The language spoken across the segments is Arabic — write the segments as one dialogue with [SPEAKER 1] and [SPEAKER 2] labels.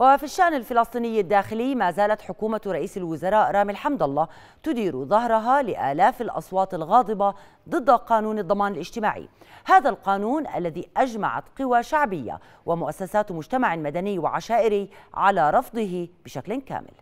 [SPEAKER 1] وفي الشأن الفلسطيني الداخلي ما زالت حكومة رئيس الوزراء رامي الحمد الله تدير ظهرها لآلاف الأصوات الغاضبة ضد قانون الضمان الاجتماعي هذا القانون الذي أجمعت قوى شعبية ومؤسسات مجتمع مدني وعشائري
[SPEAKER 2] على رفضه بشكل كامل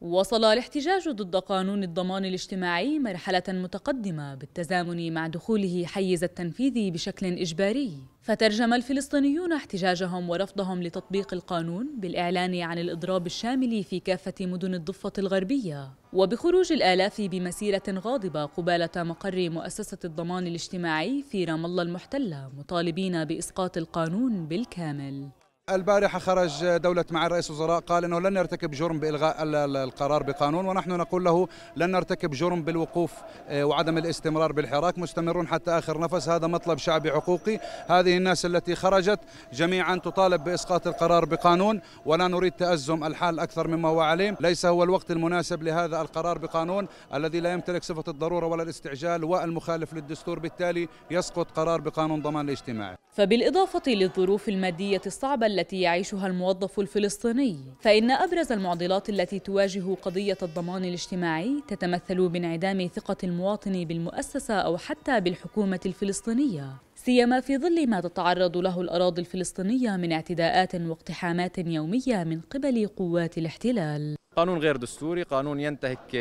[SPEAKER 2] وصل الاحتجاج ضد قانون الضمان الاجتماعي مرحلة متقدمة بالتزامن مع دخوله حيز التنفيذ بشكل إجباري، فترجم الفلسطينيون احتجاجهم ورفضهم لتطبيق القانون بالإعلان عن الإضراب الشامل في كافة مدن الضفة الغربية، وبخروج الآلاف بمسيرة غاضبة قبالة مقر مؤسسة الضمان الاجتماعي في رام الله المحتلة مطالبين بإسقاط القانون بالكامل.
[SPEAKER 1] البارحة خرج دولة مع رئيس الوزراء قال أنه لن نرتكب جرم بإلغاء القرار بقانون ونحن نقول له لن نرتكب جرم بالوقوف آه، وعدم الاستمرار بالحراك مستمرون حتى آخر نفس هذا مطلب شعبي حقوقي هذه الناس التي خرجت جميعا تطالب بإسقاط القرار بقانون ولا نريد تأزم الحال أكثر مما هو عليه ليس هو الوقت المناسب لهذا القرار بقانون الذي لا يمتلك صفة الضرورة ولا الاستعجال والمخالف للدستور بالتالي يسقط قرار بقانون ضمان الاجتماعي
[SPEAKER 2] فبالإضافة للظروف المادية الصعبة التي يعيشها الموظف الفلسطيني فإن أبرز المعضلات التي تواجه قضية الضمان الاجتماعي تتمثل بانعدام ثقة المواطن بالمؤسسة أو حتى بالحكومة الفلسطينية سيما في ظل ما تتعرض له الأراضي الفلسطينية من اعتداءات واقتحامات يومية من قبل قوات الاحتلال
[SPEAKER 3] قانون غير دستوري قانون ينتهك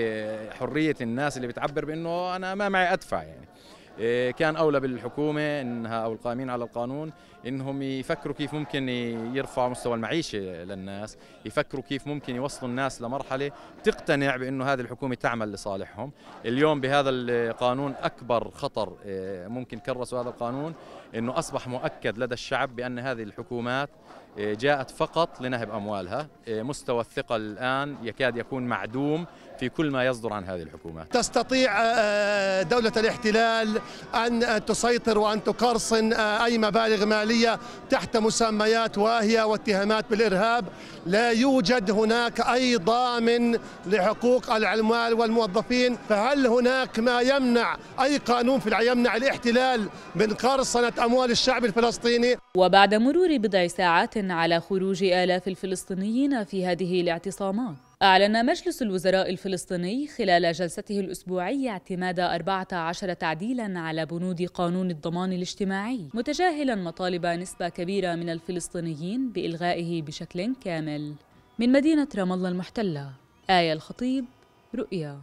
[SPEAKER 3] حرية الناس اللي بتعبر بأنه أنا ما معي أدفع يعني إيه، كان اولى بالحكومه انها او القائمين على القانون انهم يفكروا كيف ممكن يرفعوا مستوى المعيشه للناس، يفكروا كيف ممكن يوصلوا الناس لمرحله تقتنع بانه هذه الحكومه تعمل لصالحهم، اليوم بهذا القانون اكبر خطر إيه، ممكن كرسوا هذا القانون انه اصبح مؤكد لدى الشعب بان هذه الحكومات إيه، جاءت فقط لنهب اموالها، مستوى الثقه الان يكاد يكون معدوم في كل ما يصدر عن هذه الحكومات.
[SPEAKER 4] تستطيع آه، دوله الاحتلال أن تسيطر وأن تقرصن آه، أي مبالغ مالية تحت مسميات واهية واتهامات بالإرهاب لا يوجد هناك أي ضامن لحقوق العمال والموظفين فهل هناك ما يمنع أي قانون في يمنع الاحتلال من قرصنة أموال الشعب الفلسطيني
[SPEAKER 2] وبعد مرور بضع ساعات على خروج آلاف الفلسطينيين في هذه الاعتصامات أعلن مجلس الوزراء الفلسطيني خلال جلسته الأسبوعية اعتماد 14 تعديلا على بنود قانون الضمان الاجتماعي متجاهلا مطالب نسبة كبيرة من الفلسطينيين بإلغائه بشكل كامل من مدينة رام الله المحتلة آية الخطيب رؤيا